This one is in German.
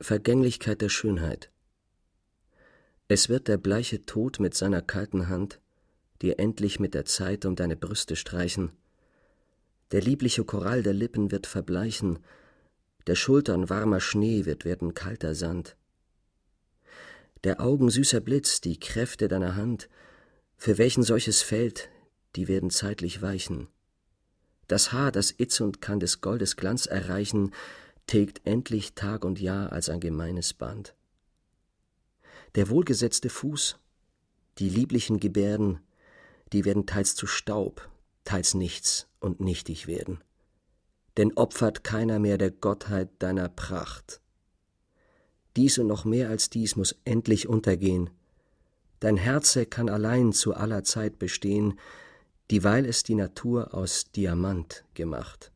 Vergänglichkeit der Schönheit. Es wird der bleiche Tod mit seiner kalten Hand dir endlich mit der Zeit um deine Brüste streichen, der liebliche Korall der Lippen wird verbleichen, der Schultern warmer Schnee wird werden kalter Sand. Der Augen süßer Blitz, die Kräfte deiner Hand, für welchen solches fällt, die werden zeitlich weichen. Das Haar, das Itz und kann des Goldes Glanz erreichen, tägt endlich Tag und Jahr als ein gemeines Band. Der wohlgesetzte Fuß, die lieblichen Gebärden, die werden teils zu Staub, teils nichts und nichtig werden. Denn opfert keiner mehr der Gottheit deiner Pracht. Dies und noch mehr als dies muss endlich untergehen. Dein Herze kann allein zu aller Zeit bestehen, dieweil es die Natur aus Diamant gemacht.